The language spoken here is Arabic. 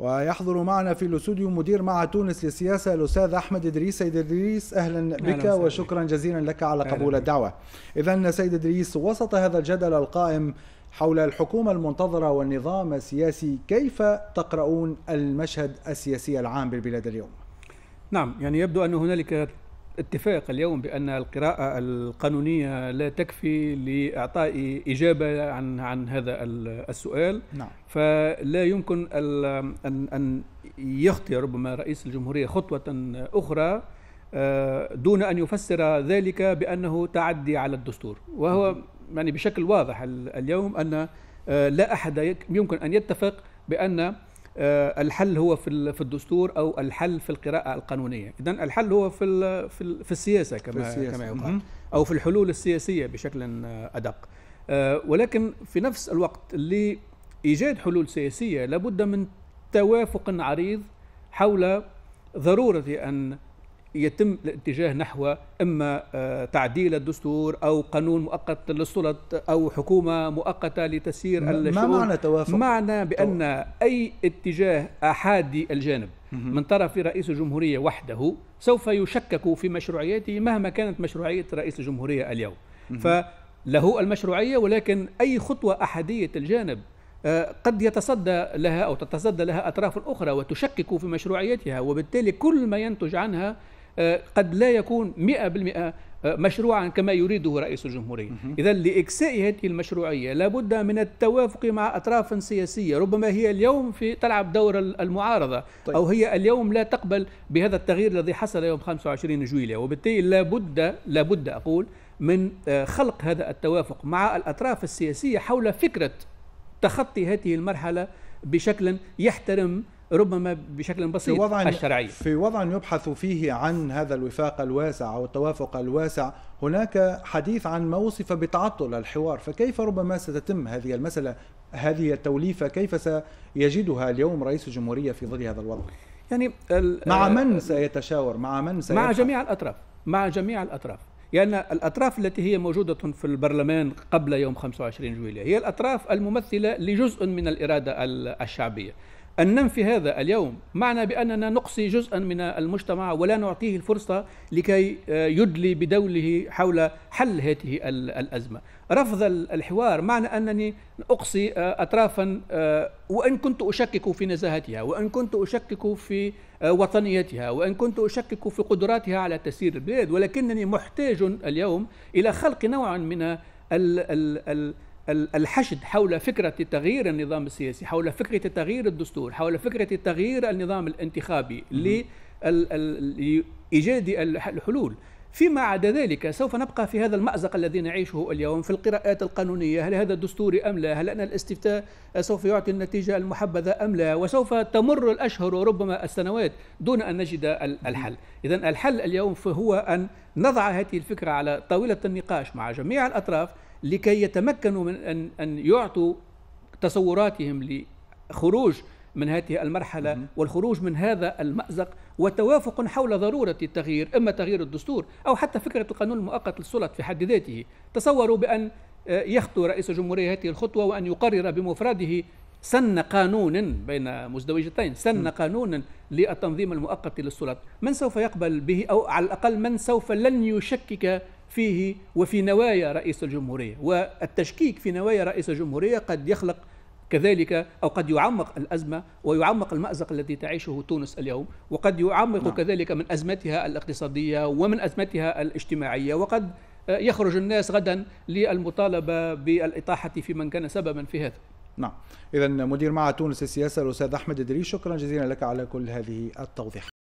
ويحضر معنا في الاستوديو مدير مع تونس للسياسه الاستاذ احمد ادريس سيد ادريس اهلا بك أهلا وشكرا جزيلا لك على قبول الدعوه اذا سيد ادريس وسط هذا الجدل القائم حول الحكومه المنتظره والنظام السياسي كيف تقرؤون المشهد السياسي العام بالبلاد اليوم نعم يعني يبدو ان هنالك اتفاق اليوم بأن القراءة القانونية لا تكفي لإعطاء إجابة عن عن هذا السؤال نعم. فلا يمكن أن أن يخطي ربما رئيس الجمهورية خطوة أخرى آه، دون أن يفسر ذلك بأنه تعدي على الدستور وهو يعني بشكل واضح اليوم أن آه، لا أحد يمكن أن يتفق بأن آه، الحل هو في في الدستور او الحل في القراءه القانونيه اذا الحل هو في في, في السياسه كما في السياسة. كما يقال او في الحلول السياسيه بشكل ادق آه، ولكن في نفس الوقت لايجاد حلول سياسيه لابد من توافق عريض حول ضروره ان يتم الاتجاه نحو اما آه، تعديل الدستور او قانون مؤقت للسلط او حكومه مؤقته لتسيير ما الشؤون ما معنى توافق؟ معنى بان اي اتجاه احادي الجانب من طرف رئيس الجمهوريه وحده سوف يشكك في مشروعيته مهما كانت مشروعيه رئيس الجمهوريه اليوم فله المشروعيه ولكن اي خطوه احاديه الجانب آه، قد يتصدى لها او تتصدى لها اطراف اخرى وتشكك في مشروعيتها وبالتالي كل ما ينتج عنها قد لا يكون 100% آه، مشروعا كما يريده رئيس الجمهورية إذا لإكساء هذه المشروعية لابد من التوافق مع أطراف سياسية ربما هي اليوم في تلعب دور المعارضة طيب. أو هي اليوم لا تقبل بهذا التغيير الذي حصل يوم 25 جويلية وبالتالي لابد لابد أقول من آه، خلق هذا التوافق مع الأطراف السياسية حول فكرة تخطي هذه المرحلة بشكل يحترم ربما بشكل بسيط في وضع الشرعي في وضع يبحث فيه عن هذا الوفاق الواسع أو التوافق الواسع هناك حديث عن ما وصف بتعطل الحوار فكيف ربما ستتم هذه المسألة هذه التوليفة كيف سيجدها اليوم رئيس الجمهورية في ظل هذا الوضع يعني مع آه، من سيتشاور مع من مع جميع الأطراف مع جميع الأطراف لأن يعني الأطراف التي هي موجودة في البرلمان قبل يوم 25 جويلية هي الأطراف الممثلة لجزء من الإرادة الشعبية أن ننفي هذا اليوم معنى بأننا نقصي جزءا من المجتمع ولا نعطيه الفرصة لكي آه، يدلي بدوله حول حل هذه الأزمة رفض الحوار معنى أنني أقصي آه، أطرافا آه، وإن كنت أشكك في نزاهتها وإن كنت أشكك في وطنيتها وإن كنت أشكك في قدراتها على تسيير البلاد ولكنني محتاج اليوم إلى خلق نوع من ال ال ال الحشد حول فكرة تغيير النظام السياسي حول فكرة تغيير الدستور حول فكرة تغيير النظام الانتخابي لايجاد الحلول فيما عدا ذلك سوف نبقى في هذا المأزق الذي نعيشه اليوم في القراءات القانونية هل هذا الدستور أم لا هل أن الاستفتاء سوف يعطي النتيجة المحبذة أم لا وسوف تمر الأشهر وربما السنوات دون أن نجد الحل إذا الحل اليوم فهو أن نضع هذه الفكرة على طاولة النقاش مع جميع الأطراف لكي يتمكنوا من أن, أن يعطوا تصوراتهم لخروج من هذه المرحلة والخروج من هذا المأزق وتوافق حول ضرورة التغيير إما تغيير الدستور أو حتى فكرة القانون المؤقت للسلط في حد ذاته تصوروا بأن آه، يخطو رئيس الجمهورية هذه الخطوة وأن يقرر بمفرده سن قانون بين مزدوجتين سن قانون للتنظيم المؤقت للسلط من سوف يقبل به أو على الأقل من سوف لن يشكك فيه وفي نوايا رئيس الجمهورية والتشكيك في نوايا رئيس الجمهورية قد يخلق كذلك أو قد يعمق الأزمة ويعمق المأزق الذي تعيشه تونس اليوم وقد يعمق نعم. كذلك من أزمتها الاقتصادية ومن أزمتها الاجتماعية وقد يخرج الناس غدا للمطالبة بالإطاحة في من كان سببا في هذا نعم إذا مدير معهد تونس السياسة الأستاذ أحمد إدريس شكرا جزيلا لك على كل هذه التوضيحات